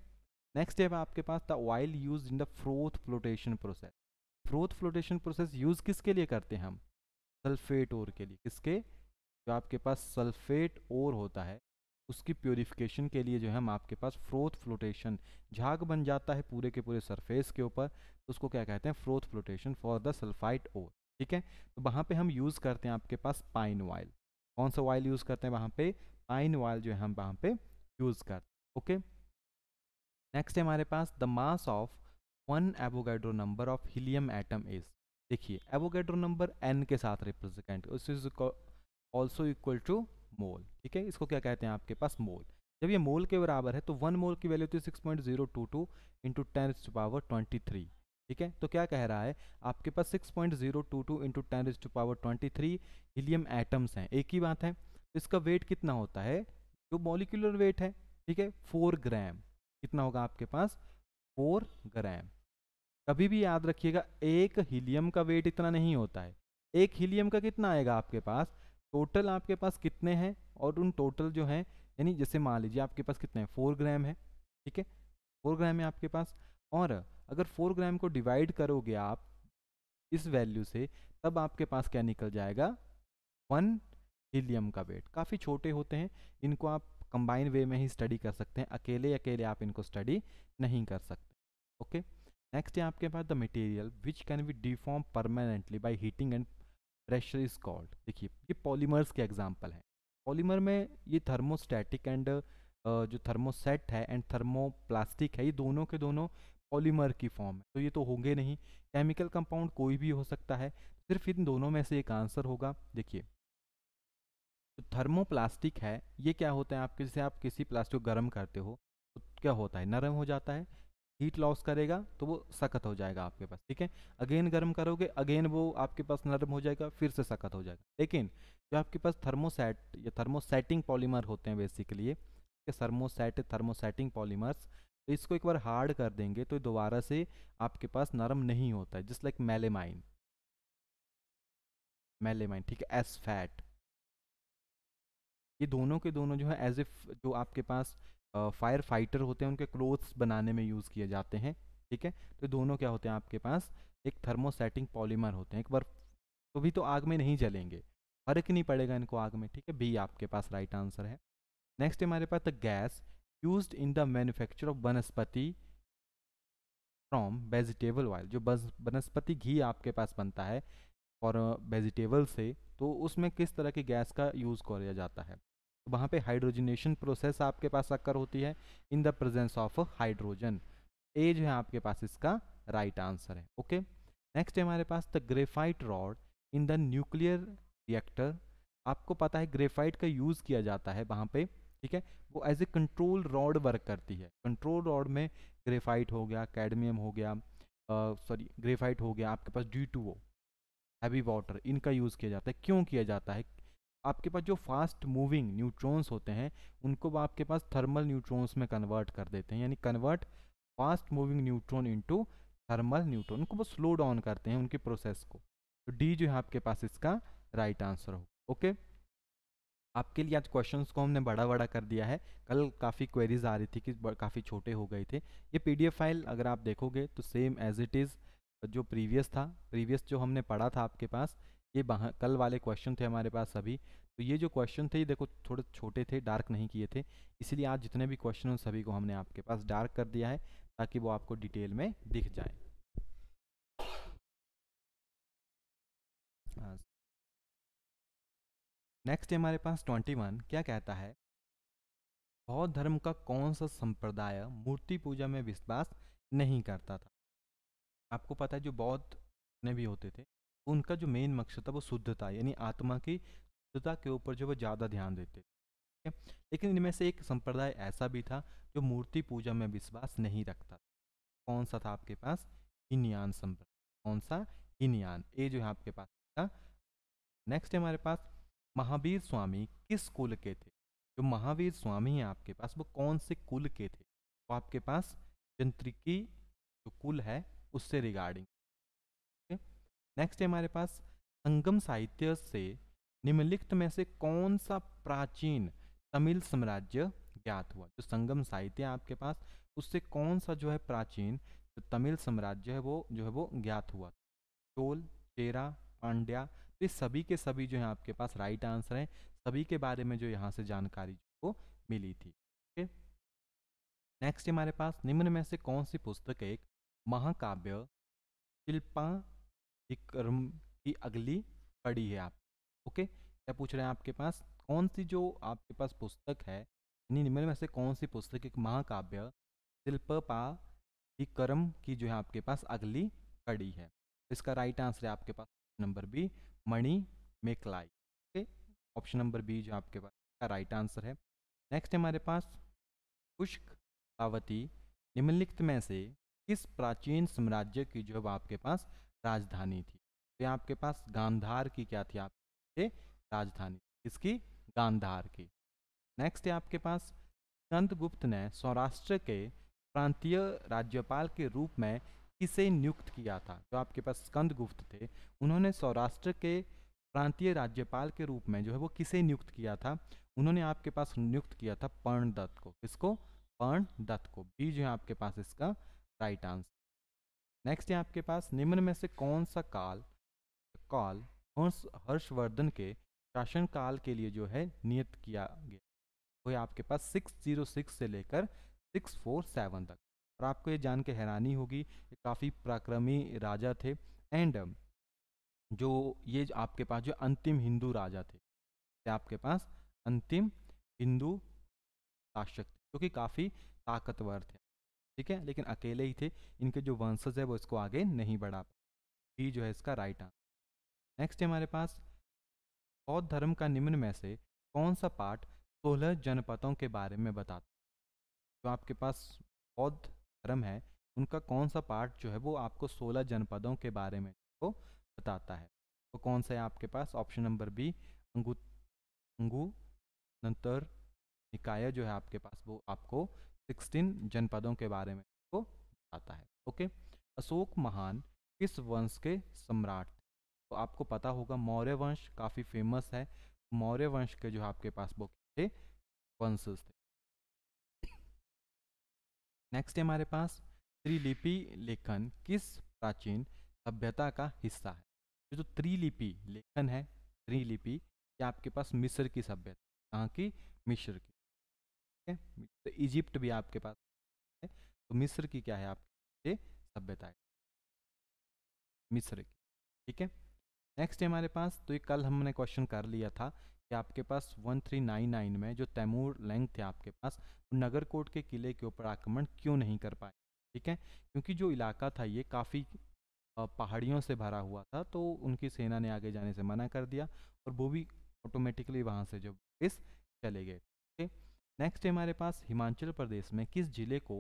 नेक्स्ट है आपके पास the oil used in the froth flotation process froth flotation process use किसके लिए करते हैं हम सल्फेट ओर के लिए किसके जो आपके पास सल्फेट ओर होता है उसकी प्योरीफिकेशन के लिए जो है हम आपके पास फ्रोथ फ्लोटेशन झाग बन जाता है पूरे के पूरे सरफेस के ऊपर तो उसको क्या कहते हैं froth flotation for the sulphide ore ठीक है तो वहाँ पे हम यूज़ करते हैं आपके पास पाइन ऑयल कौन सा ऑयल यूज़ करते हैं वहाँ पे पाइन ऑयल जो है हम वहाँ पे यूज़ करते हैं ओके नेक्स्ट है हमारे पास the mass of one Avogadro number of helium atom is देखिए एवोगेड्रो नंबर एन के साथ represent also equal to mole ठीक है इसको क्या कहते हैं आपके पास मोल जब ये मोल के बराबर है तो वन मोल की वैल्यू होती है six point zero two two into ten to power twenty three ठीक है तो क्या कह रहा है आपके पास six point zero two two into ten to power twenty three helium atoms हैं एक ही बात है तो इसका वेट कितना होता है जो मॉलिकुलर वेट है ठीक है फोर ग्राम कितना होगा आपके पास फोर ग्राम कभी भी याद रखिएगा एक हीलियम का वेट इतना नहीं होता है एक हीलियम का कितना आएगा आपके पास टोटल आपके पास कितने हैं और उन टोटल जो हैं यानी जैसे मान लीजिए आपके पास कितने हैं फोर ग्राम है ठीक है फोर ग्राम है आपके पास और अगर फोर ग्राम को डिवाइड करोगे आप इस वैल्यू से तब आपके पास क्या निकल जाएगा वन हीलियम का वेट काफ़ी छोटे होते हैं इनको आप कंबाइन वे में ही स्टडी कर सकते हैं अकेले अकेले आप इनको स्टडी नहीं कर सकते ओके नेक्स्ट है आपके पास the material which can be deform permanently by heating and pressure is called देखिए ये पॉलीमर्स के एग्जाम्पल हैं पॉलीमर में ये थर्मोस्टैटिक एंड जो थर्मोसेट है एंड थर्मोप्लास्टिक है ये दोनों के दोनों पॉलीमर की फॉर्म है तो ये तो होंगे नहीं केमिकल कंपाउंड कोई भी हो सकता है सिर्फ इन दोनों में से एक आंसर होगा देखिए तो थर्मोप्लास्टिक है ये क्या होता है आपके जैसे आप किसी प्लास्टिक को गर्म करते हो तो क्या होता है नरम हो जाता है हीट लॉस करेगा तो वो सख्त हो जाएगा आपके पास ठीक है अगेन गर्म करोगे अगेन वो आपके पास नरम हो जाएगा फिर से सख्त हो जाएगा लेकिन जो आपके पास थर्मोसेट या थर्मोसेटिंग पॉलीमर होते हैं बेसिकली ये थर्मोसेट थर्मोसेटिंग पॉलीमर्स तो इसको एक बार हार्ड कर देंगे तो दोबारा से आपके पास नरम नहीं होता है जस्ट लाइक मेलेमाइन मेलेमाइन ठीक है एस फैट ये दोनों के दोनों जो है एज इफ जो आपके पास फायर फाइटर होते हैं उनके क्लोथ्स बनाने में यूज़ किए जाते हैं ठीक है तो दोनों क्या होते हैं आपके पास एक थर्मोसेटिंग पॉलीमर होते हैं एक बार तो भी तो आग में नहीं जलेंगे फर्क नहीं पड़ेगा इनको आग में ठीक है बी आपके पास राइट आंसर है नेक्स्ट हमारे पास the gas used in the manufacture of vanaspati from vegetable oil जो बस वनस्पति घी आपके पास बनता है और वेजिटेबल से तो उसमें किस तरह की गैस का यूज़ किया जाता है वहाँ पे हाइड्रोजनेशन प्रोसेस आपके पास अक्कर होती है in the presence of hydrogen A जो है आपके पास इसका राइट right आंसर है ओके नेक्स्ट है हमारे पास the graphite rod in the nuclear reactor आपको पता है ग्रेफाइट का यूज़ किया जाता है वहाँ पे ठीक है वो as a control rod work करती है कंट्रोल रॉड में ग्रेफाइट हो गया कैडमियम हो गया सॉरी uh, ग्रेफाइट हो गया आपके पास D two O heavy water इनका यूज़ किया जाता है क्यों किया जाता है आपके पास जो फास्ट मूविंग न्यूट्रॉन्स होते हैं उनको वो आपके पास थर्मल न्यूट्रॉन्स में कन्वर्ट कर देते हैं यानी convert fast moving neutron into thermal neutron उनको वो स्लो डाउन करते हैं उनके प्रोसेस को तो डी जो है आपके पास इसका राइट आंसर हो ओके आपके लिए आज क्वेश्चन को हमने बड़ा बड़ा कर दिया है कल काफ़ी क्वेरीज आ रही थी कि काफ़ी छोटे हो गए थे ये पी फाइल अगर आप देखोगे तो सेम एज इट इज़ जो प्रीवियस था प्रीवियस जो हमने पढ़ा था आपके पास ये कल वाले क्वेश्चन थे हमारे पास सभी तो ये जो क्वेश्चन थे ये देखो थोड़े छोटे थे डार्क नहीं किए थे इसलिए आज जितने भी क्वेश्चन सभी को हमने आपके पास डार्क कर दिया है ताकि वो आपको डिटेल में दिख जाए नेक्स्ट हाँ। हमारे पास ट्वेंटी वन क्या कहता है बौद्ध धर्म का कौन सा संप्रदाय मूर्ति पूजा में विश्वास नहीं करता था आपको पता है जो बौद्ध ने भी होते थे उनका जो मेन मकसद था वो शुद्धता यानी आत्मा की शुद्धता के ऊपर जो वो ज़्यादा ध्यान देते थे लेकिन इनमें से एक संप्रदाय ऐसा भी था जो मूर्ति पूजा में विश्वास नहीं रखता कौन सा था आपके पास हिनयान संप्रदाय कौन सा हिनयान ये जो है आपके पास था नेक्स्ट है हमारे पास महावीर स्वामी किस कुल के थे जो महावीर स्वामी हैं आपके पास वो कौन से कुल के थे वो तो आपके पास जंत्रिकी जो कुल है उससे रिगार्डिंग नेक्स्ट है हमारे पास संगम साहित्य से निम्नलिखित में से कौन सा प्राचीन तमिल साम्राज्य ज्ञात हुआ जो संगम साहित्य है आपके पास उससे कौन सा जो है प्राचीन जो तमिल साम्राज्य है वो जो है वो ज्ञात हुआ चोल चेरा पांड्या तो सभी के सभी जो है आपके पास राइट आंसर हैं सभी के बारे में जो यहाँ से जानकारी को मिली थी ओके नेक्स्ट हमारे पास निम्न में से कौन सी पुस्तक एक महाकाव्य शिल्पा ये कर्म की अगली कड़ी है आप ओके क्या पूछ रहे हैं आपके पास कौन सी जो आपके पास पुस्तक है यानी निम्न में से कौन सी पुस्तक एक महाकाव्य शिल्प पा कर्म की जो है आपके पास अगली कड़ी है इसका राइट आंसर है आपके पास number B Manimekalai okay option number B जो आपके पास का राइट आंसर है नेक्स्ट हमारे पास पुष्क पावती निम्नलिखित में से किस प्राचीन साम्राज्य की जो है आपके पास राजधानी थी तो यहाँ आपके पास गांधार की क्या थी आपके राजधानी इसकी गांधार की नेक्स्ट है आपके पास गुप्त ने सौराष्ट्र के प्रांतीय राज्यपाल के रूप में किसे नियुक्त किया था जो आपके पास स्कंदगुप्त थे उन्होंने सौराष्ट्र के प्रांतीय राज्यपाल के रूप में जो है वो किसे नियुक्त किया था उन्होंने आपके पास नियुक्त किया था पर्णदत्त को किसको पर्णदत्त को बी जो है आपके पास इसका राइट आंसर नेक्स्ट है आपके पास निम्न में से कौन सा काल काल हर्ष हर्षवर्धन के शासनकाल के लिए जो है नियत किया गया वो आपके पास 606 से लेकर 647 तक और आपको ये जान के हैरानी होगी ये काफ़ी पराक्रमी राजा थे एंड um, जो ये आपके पास जो अंतिम हिंदू राजा थे ये आपके पास अंतिम हिंदू शासक थे जो कि काफ़ी ताकतवर थे ठीक है लेकिन अकेले ही थे इनके जो वंशज है वो इसको आगे नहीं बढ़ा बी जो है इसका राइट आंसर नेक्स्ट है हमारे पास बौद्ध धर्म का निम्न में से कौन सा पाठ सोलह जनपदों के बारे में बताता जो आपके पास बौद्ध धर्म है उनका कौन सा पाठ जो है वो आपको सोलह जनपदों के बारे में को बताता है तो कौन सा है आपके पास ऑप्शन नंबर बी अंगु अंगू नंतर निकाय जो है आपके पास वो आपको सिक्सटीन जनपदों के बारे में आपको बताता है ओके अशोक महान किस वंश के सम्राट थे तो आपको पता होगा मौर्य वंश काफ़ी फेमस है मौर्य वंश के जो आपके पास बुक थे वंशज थे नेक्स्ट है हमारे पास त्रिलिपि लेखन किस प्राचीन सभ्यता का हिस्सा है जो तो त्रिलिपि लेखन है त्रिलिपि ये आपके पास मिस्र की सभ्यता कहाँ की मिस्र की है तो इजिप्ट भी आपके पास है तो मिस्र की क्या है आपके सभ्यता है मिस्र की ठीक है नेक्स्ट है हमारे पास तो ये कल हमने क्वेश्चन कर लिया था कि आपके पास 1399 में जो तैमूर लैंग थे आपके पास तो नगर कोट के किले के ऊपर आक्रमण क्यों नहीं कर पाए ठीक है क्योंकि जो इलाका था ये काफ़ी पहाड़ियों से भरा हुआ था तो उनकी सेना ने आगे जाने से मना कर दिया और वो भी ऑटोमेटिकली वहाँ से जो इस चले गए ठीक है नेक्स्ट है हमारे पास हिमाचल प्रदेश में किस जिले को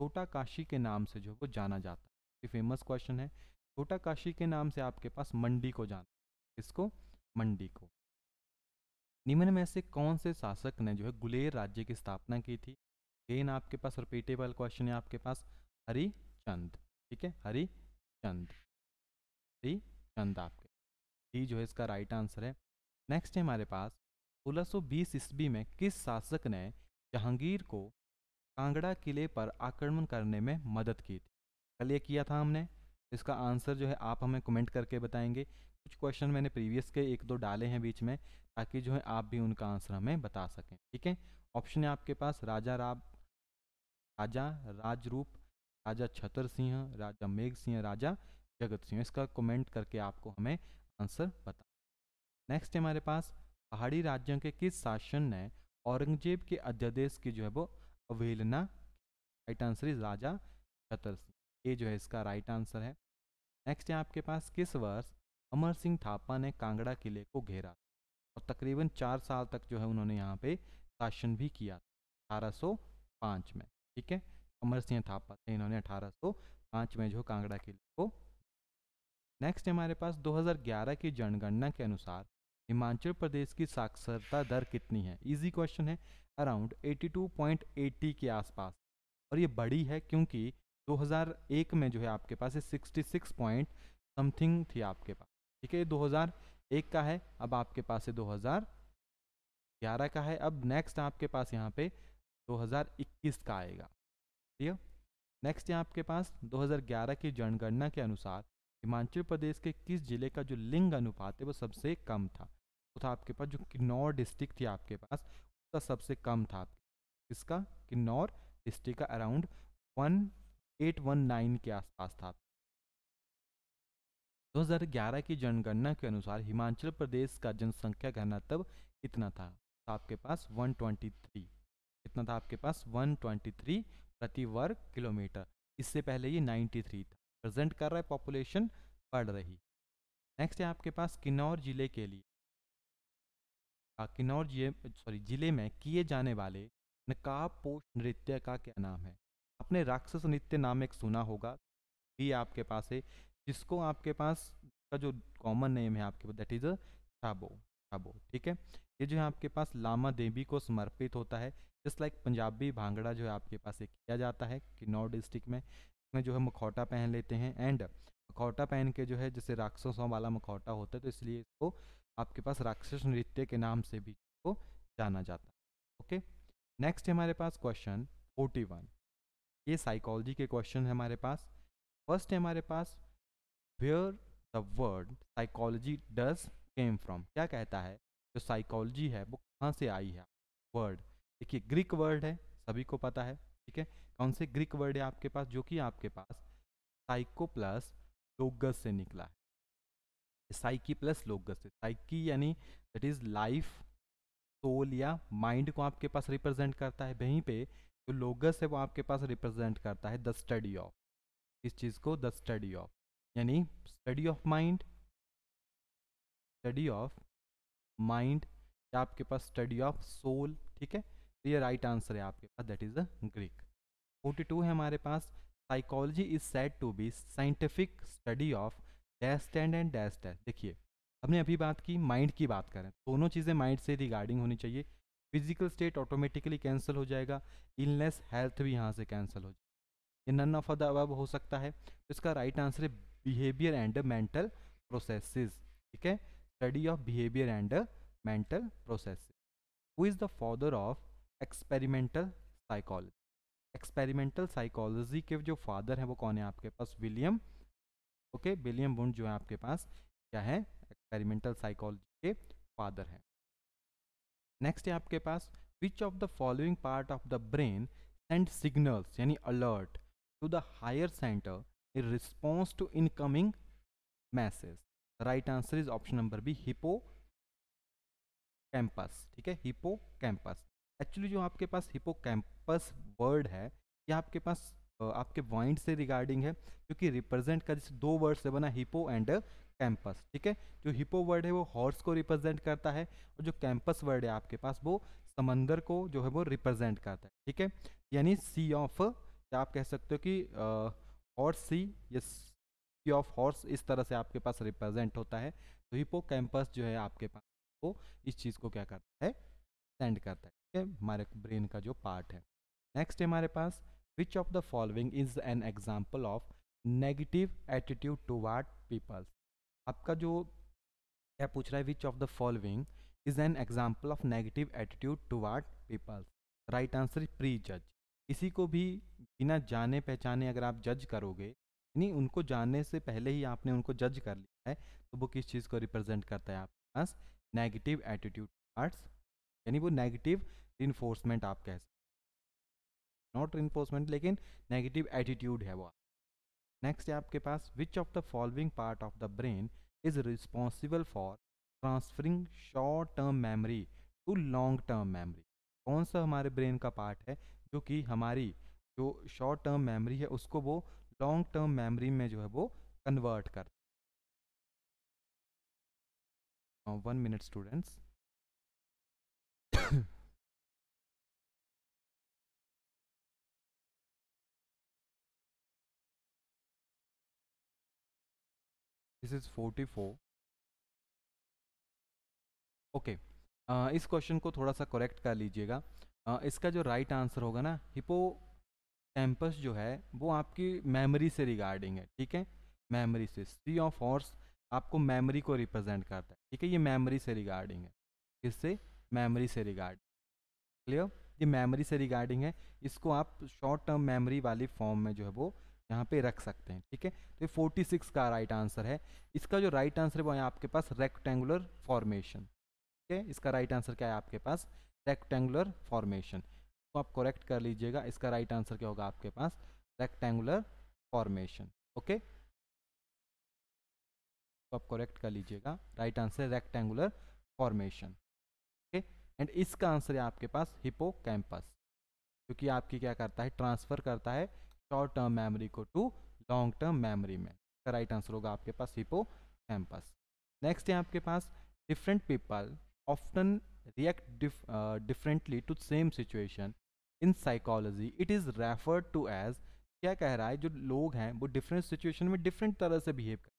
छोटा काशी के नाम से जो वो जाना जाता है फेमस क्वेश्चन है छोटा काशी के नाम से आपके पास मंडी को जाना इसको मंडी को निम्न में से कौन से शासक ने जो है गुलेर राज्य की स्थापना की थी गेन आपके पास रिपीटेबल क्वेश्चन है आपके पास हरिचंद ठीक है हरिचंद हरिचंद आपके डी जो है इसका राइट आंसर है नेक्स्ट है हमारे पास 1620 ईस्वी में किस शासक ने जहांगीर को कांगड़ा किले पर आक्रमण करने में मदद की थी कल ये किया था हमने इसका आंसर जो है आप हमें कमेंट करके बताएंगे कुछ क्वेश्चन मैंने प्रीवियस के एक दो डाले हैं बीच में ताकि जो है आप भी उनका आंसर हमें बता सकें ठीक है ऑप्शन है आपके पास राजा राब राजा राजरूप राजा छतर सिंह राजा मेघ सिंह राजा जगत सिंह इसका कमेंट करके आपको हमें आंसर बता नेक्स्ट है हमारे पास पहाड़ी राज्यों के किस शासन ने औरंगजेब के अध्यादेश की जो है वो अवहेलना right answer is Raja Chhatar Singh ये जो है इसका राइट आंसर है नेक्स्ट है आपके पास किस वर्ष अमर सिंह थापा ने कांगड़ा किले को घेरा और तकरीबन चार साल तक जो है उन्होंने यहाँ पे शासन भी किया अठारह में ठीक है अमर सिंह थापा थे इन्होंने अठारह में जो कांगड़ा किले को नेक्स्ट हमारे पास 2011 की जनगणना के अनुसार हिमाचल प्रदेश की साक्षरता दर कितनी है इजी क्वेश्चन है अराउंड 82.80 के आसपास और ये बड़ी है क्योंकि 2001 में जो है आपके पास ये 66 पॉइंट समथिंग थी आपके पास ठीक है ये 2001 का है अब आपके पास ये 2011 का है अब नेक्स्ट आपके पास यहाँ पे 2021 का आएगा ठीक है नेक्स्ट यहाँ आपके पास 2011 की जनगणना के अनुसार हिमाचल प्रदेश के किस जिले का जो लिंग अनुपात है वो सबसे कम था था आपके पास जो किन्नौर डिस्ट्रिक्ट थी आपके पास उसका सबसे कम था आपके इसका किन्नौर डिस्ट्रिक्ट का around one eight one nine के आसपास था 2011 की जनगणना के अनुसार हिमाचल प्रदेश का जनसंख्या घनत्व कितना तो था आपके पास 123 कितना था आपके पास 123 प्रति वर्ग किलोमीटर इससे पहले ये 93 था प्रेजेंट कर रहा है पॉपुलेशन बढ़ रही नेक्स्ट है आपके पास किन्नौर जिले के लिए किन्नौर सॉरी जिले में किए जाने वाले नकाब पोष नृत्य का क्या नाम है आपने राक्षस नृत्य नाम एक सुना होगा भी आपके पास है जिसको आपके पास का जो कॉमन नेम है आपके पास दैट इज छाबो छाबो ठीक है ये जो है आपके पास लामा देवी को समर्पित होता है जस्ट लाइक पंजाबी भांगड़ा जो है आपके पास एक किया जाता है किन्नौर डिस्ट्रिक्ट में इसमें जो है मखौटा पहन लेते हैं एंड मखौटा पहन के जो है जैसे राक्षसों वाला मखौटा होता है तो इसलिए इसको आपके पास राक्षस नृत्य के नाम से भी को जाना जाता है ओके नेक्स्ट हमारे पास क्वेश्चन फोर्टी वन ये साइकोलॉजी के क्वेश्चन है हमारे पास फर्स्ट है हमारे पास where the word psychology does came from क्या कहता है जो साइकोलॉजी है वो कहाँ से आई है वर्ड देखिए ग्रीक वर्ड है सभी को पता है ठीक है कौन से ग्रीक वर्ड है आपके पास जो कि आपके पास साइको प्लस लोगस से निकला है साइकी प्लस लोकस साइकी यानी दैट इज लाइफ सोल या माइंड को आपके पास रिप्रेजेंट करता है वहीं पे जो लोगस है वो आपके पास रिप्रेजेंट करता है द स्टडी ऑफ इस चीज़ को द स्टडी ऑफ यानी study of mind study of mind या आपके पास स्टडी ऑफ सोल ठीक है तो ये राइट आंसर है आपके पास that is a Greek forty two है हमारे पास psychology is set to be scientific study of dash stand and dash dash देखिए हमने अभी बात की माइंड की बात करें दोनों चीज़ें माइंड से रिगार्डिंग होनी चाहिए फिजिकल स्टेट ऑटोमेटिकली कैंसिल हो जाएगा इलनेस हेल्थ भी यहाँ से कैंसिल हो जाएगा ये नन ऑफ द अब हो सकता है तो इसका राइट आंसर है बिहेवियर एंड मेंटल प्रोसेसेस ठीक है study of behaviour and mental processes who is the father of experimental psychology experimental psychology के जो फादर हैं वो कौन है आपके पास विलियम ओके विलियम बुंड जो है आपके पास क्या है एक्सपेरिमेंटल साइकोलॉजी के फादर हैं नेक्स्ट है आपके पास which of the following part of the brain send signals यानी alert to the higher centre in response to incoming message right answer is option number B hippocampus ठीक है हिपो कैंपस एक्चुअली जो आपके पास हिपो कैंपस वर्ड है ये आपके पास आपके पॉइंट से रिगार्डिंग है क्योंकि रिप्रेजेंट का जैसे दो वर्ड से बना हिपो एंड कैंपस ठीक है जो हिपो वर्ड है वो हॉर्स को रिप्रेजेंट करता है और जो कैंपस वर्ड है आपके पास वो समंदर को जो है वो रिप्रेजेंट करता है ठीक है यानी सी ऑफ आप कह सकते हो कि horse sea sea of horse इस तरह से आपके पास रिप्रेजेंट होता है तो हिपो कैंपस जो है आपके पास वो इस चीज़ को क्या करता है सेंड करता है ठीक है हमारे ब्रेन का जो पार्ट है नेक्स्ट है हमारे पास Which of the following is an example of negative attitude toward peoples आपका जो क्या पूछ रहा है which of the following is an example of negative attitude toward peoples right answer prejudice इसी को भी बिना जाने पहचाने अगर आप जज करोगे यानी उनको जानने से पहले ही आपने उनको जज कर लिया है तो वो किस चीज़ को रिप्रेजेंट करता है आपके पास नेगेटिव एटीट्यूड आर्ट्स यानी वो नेगेटिव इन्फोर्समेंट आप कह सकते नॉट इन्फोर्समेंट लेकिन नेगेटिव एटीट्यूड है वो नेक्स्ट है आपके पास which of the following part of the brain is responsible for transferring short term memory to long term memory कौन सा हमारे ब्रेन का पार्ट है जो कि हमारी जो शॉर्ट टर्म मेमोरी है उसको वो लॉन्ग टर्म मेमोरी में जो है वो कन्वर्ट कर one minute students this is 44 okay okay. इस क्वेश्चन को थोड़ा सा करेक्ट कर लीजिएगा uh, इसका जो राइट right आंसर होगा ना हिपो कैंपस जो है वो आपकी मेमोरी से रिगार्डिंग है ठीक है मेमोरी से सी ऑफ हॉर्स आपको मेमोरी को रिप्रेजेंट करता है ठीक है ये मेमोरी से रिगार्डिंग है किससे मेमोरी से रिगार्ड क्लियर ये मेमोरी से रिगार्डिंग है इसको आप शॉर्ट टर्म मेमोरी वाली फॉर्म में जो है वो यहाँ पे रख सकते हैं ठीक है तो ये फोर्टी सिक्स का राइट आंसर है इसका जो राइट आंसर है वो है आपके पास रेक्टेंगुलर फॉर्मेशन ठीक है इसका राइट आंसर क्या है आपके पास रेक्टेंगुलर फॉर्मेशन तो आप करेक्ट कर लीजिएगा इसका राइट आंसर क्या होगा आपके पास रेक्टेंगुलर फॉर्मेशन ओके तो आप करेक्ट कर लीजिएगा राइट आंसर है रेक्टेंगुलर फॉर्मेशन ओके एंड इसका आंसर है आपके पास हिपो क्योंकि आपकी क्या करता है ट्रांसफर करता है शॉर्ट टर्म मेमोरी को टू लॉन्ग टर्म मेमोरी में इसका राइट आंसर होगा आपके पास हिपो कैंपस नेक्स्ट है आपके पास different people often react differently to same situation in psychology it is referred to as क्या कह रहा है जो लोग हैं वो डिफरेंट सिचुएशन में डिफरेंट तरह से बिहेव करते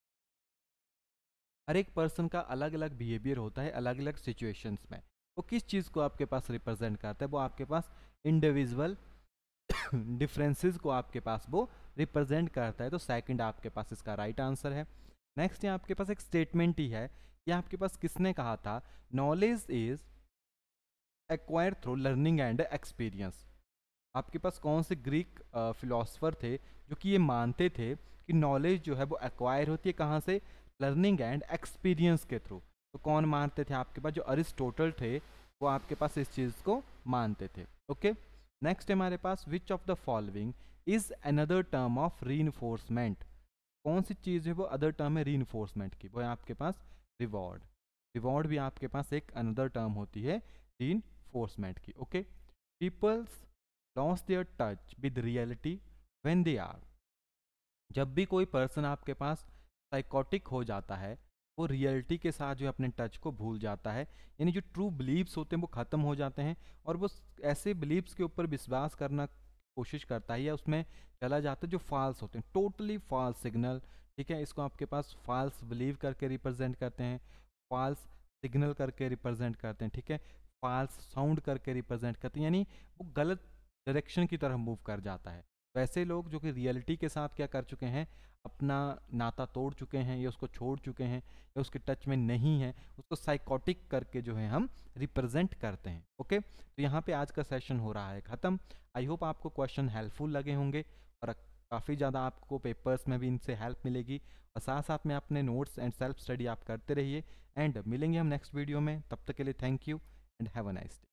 हर एक पर्सन का अलग अलग बिहेवियर होता है अलग अलग सिचुएशंस में वो किस चीज़ को आपके पास रिप्रेजेंट करता है वो आपके पास इंडिविजुअल डिफरेंसेस को आपके पास वो रिप्रेजेंट करता है तो सेकंड आपके पास इसका राइट right आंसर है नेक्स्ट यहाँ आपके पास एक स्टेटमेंट ही है कि आपके पास किसने कहा था knowledge is acquire through learning and experience आपके पास कौन से ग्रीक फिलोसफर थे जो कि ये मानते थे कि नॉलेज जो है वो एक्वायर होती है कहाँ से लर्निंग एंड एक्सपीरियंस के थ्रू तो कौन मानते थे आपके पास जो अरिस्टोटल थे वो आपके पास इस चीज़ को मानते थे ओके okay? नेक्स्ट हमारे पास which of the following is another term of री कौन सी चीज़ है वो अदर टर्म है री की वो है आपके पास रिवॉर्ड रिवॉर्ड भी आपके पास एक अनदर टर्म होती है री की okay peoples lose their touch with reality when they are जब भी कोई पर्सन आपके पास साइकोटिक हो जाता है वो रियलिटी के साथ जो अपने टच को भूल जाता है यानी जो ट्रू बिलीव्स होते हैं वो ख़त्म हो जाते हैं और वो ऐसे बिलीव्स के ऊपर विश्वास करना कोशिश करता है या उसमें चला जाता है जो फॉल्स होते हैं टोटली फॉल्स सिग्नल ठीक है इसको आपके पास फॉल्स बिलीव करके रिप्रेजेंट करते हैं फॉल्स सिग्नल करके रिप्रेजेंट करते हैं ठीक है फॉल्स साउंड करके रिप्रेजेंट करते हैं यानी वो गलत डायरेक्शन की तरह मूव कर जाता है वैसे लोग जो कि रियलिटी के साथ क्या कर चुके हैं अपना नाता तोड़ चुके हैं या उसको छोड़ चुके हैं या उसके टच में नहीं है उसको साइकोटिक करके जो है हम रिप्रेजेंट करते हैं ओके तो यहाँ पे आज का सेशन हो रहा है ख़त्म आई होप आपको क्वेश्चन हेल्पफुल लगे होंगे और काफ़ी ज़्यादा आपको पेपर्स में भी इनसे हेल्प मिलेगी और साथ साथ में अपने नोट्स एंड सेल्फ स्टडी आप करते रहिए एंड मिलेंगे हम नेक्स्ट वीडियो में तब तक के लिए thank you and have a nice day